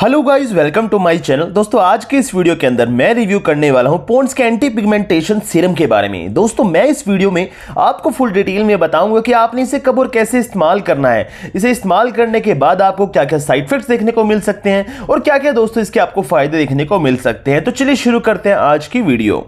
hello guys welcome to my channel दोस्तों आज के इस वीडियो के अंदर मैं रिव्यू करने वाला हूं पोन्स के एंटी पिगमेंटेशन सीरम के बारे में दोस्तों मैं इस वीडियो में आपको फुल डिटेल में बताऊंगा कि आपने इसे कब और कैसे इस्तेमाल करना है इसे इस्तेमाल करने के बाद आपको क्या क्या साइड इफेक्ट्स देखने को मिल सकते हैं और क्या क्या दोस्तों इसके आपको फायदे देखने को मिल सकते हैं तो चलिए शुरू करते हैं आज की वीडियो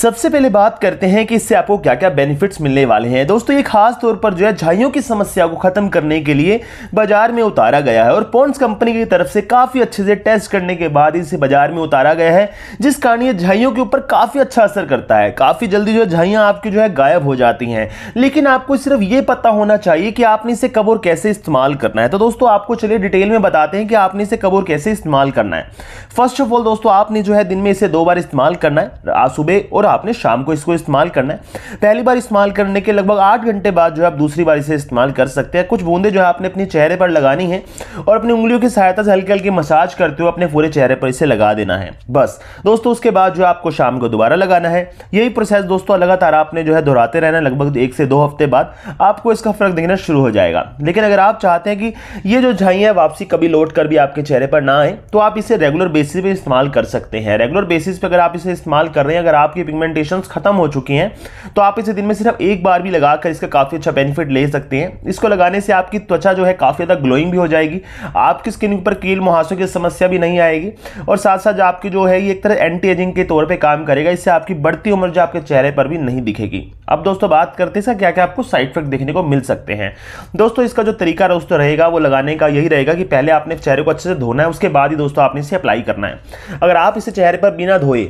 सबसे पहले बात करते हैं कि इससे आपको क्या क्या बेनिफिट्स मिलने वाले हैं दोस्तों ये खास तौर पर जो है झाइयों की समस्या को ख़त्म करने के लिए बाजार में उतारा गया है और पॉन्स कंपनी की तरफ से काफ़ी अच्छे से टेस्ट करने के बाद इसे बाजार में उतारा गया है जिस कारण ये झाइयों के ऊपर काफ़ी अच्छा असर करता है काफ़ी जल्दी जो झाइयाँ आपकी जो है गायब हो जाती हैं लेकिन आपको सिर्फ ये पता होना चाहिए कि आपने इसे कब और कैसे इस्तेमाल करना है तो दोस्तों आपको चलिए डिटेल में बताते हैं कि आपने इसे कब और कैसे इस्तेमाल करना है फर्स्ट ऑफ ऑल दोस्तों आपने जो है दिन में इसे दो बार इस्तेमाल करना है सुबह और और आपने शाम को इसको इस्तेमाल करना है पहली बार इस्तेमाल करने के लगभग आठ घंटे बाद जो है आप दूसरी बार इसे इस्तेमाल कर सकते हैं कुछ बूंदे जो है आपने अपने चेहरे पर लगानी है और अपनी उंगलियों की सहायता से हल्के हल्के मसाज करते हुए अपने पूरे चेहरे पर इसे लगा देना है बस दोस्तों उसके बाद जो आपको शाम को दोबारा लगाना है यही प्रोसेस दोस्तों लगातार आपने जो है दोहराते रहना लगभग एक से दो हफ्ते बाद आपको इसका फर्क देखना शुरू हो जाएगा लेकिन अगर आप चाहते हैं कि ये जो झाइयाँ वापसी कभी लौट कर भी आपके चेहरे पर ना आए तो आप इसे रेगुलर बेसिस पे इस्तेमाल कर सकते हैं रेगुलर बेसिस पे अगर आप इसे इस्तेमाल कर रहे हैं अगर आपकी पिगमेंटेशन खत्म हो चुकी हैं तो आप इसे दिन में सिर्फ एक बार भी लगाकर इसका काफ़ी अच्छा बेनिफिट ले सकते हैं इसको लगाने से आपकी त्वचा जो है काफ़ी ज़्यादा ग्लोइंग भी हो जाएगी आपकी स्किन पर कील मुहासों की समस्या भी नहीं आएगी और साथ साथ आपकी जो है ये एक तरह एंटी एजिंग के तौर पर काम करेगा इससे आपकी बढ़ती उम्र जो आपके चेहरे पर भी नहीं दिखेगी अब दोस्तों बात करते हैं क्या क्या आपको साइड इफेक्ट देखने को मिल सकते हैं दोस्तों इसका जो तरीका दोस्तों रहेगा वो लगाने का यही रहेगा कि पहले आपने चेहरे को अच्छे से धोना है उसके बाद ही दोस्तों आपने इसे अप्लाई करना है अगर आप इसे चेहरे पर बिना धोए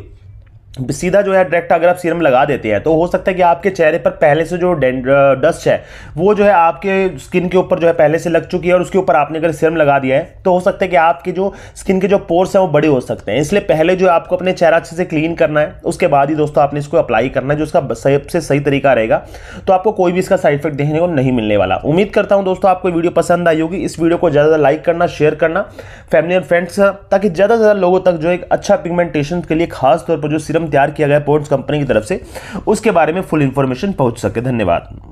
सीधा जो है डायरेक्ट अगर आप सीरम लगा देते हैं तो हो सकता है कि आपके चेहरे पर पहले से जो डस्ट है वो जो है आपके स्किन के ऊपर जो है पहले से लग चुकी है और उसके ऊपर आपने अगर सीरम लगा दिया है तो हो सकता है कि आपके जो स्किन के जो पोर्स हैं वो बड़े हो सकते हैं इसलिए पहले जो आपको अपने चेहरा अच्छे से क्लीन करना है उसके बाद ही दोस्तों आपने इसको अप्लाई करना है जो इसका सबसे सही तरीका रहेगा तो आपको कोई भी इसका साइड इफेक्ट देखने को नहीं मिलने वाला उम्मीद करता हूँ दोस्तों आपको वीडियो पसंद आई होगी इस वीडियो को ज़्यादा लाइक करना शेयर करना फैमिली और फ्रेंड्स ताकि ज़्यादा से ज़्यादा लोगों तक जो एक अच्छा पिगमेंटेशन के लिए खासतौर पर जो सीरम सिस्टम तैयार किया गया पोर्ट्स कंपनी की तरफ से उसके बारे में फुल इन्फॉर्मेशन पहुंच सके धन्यवाद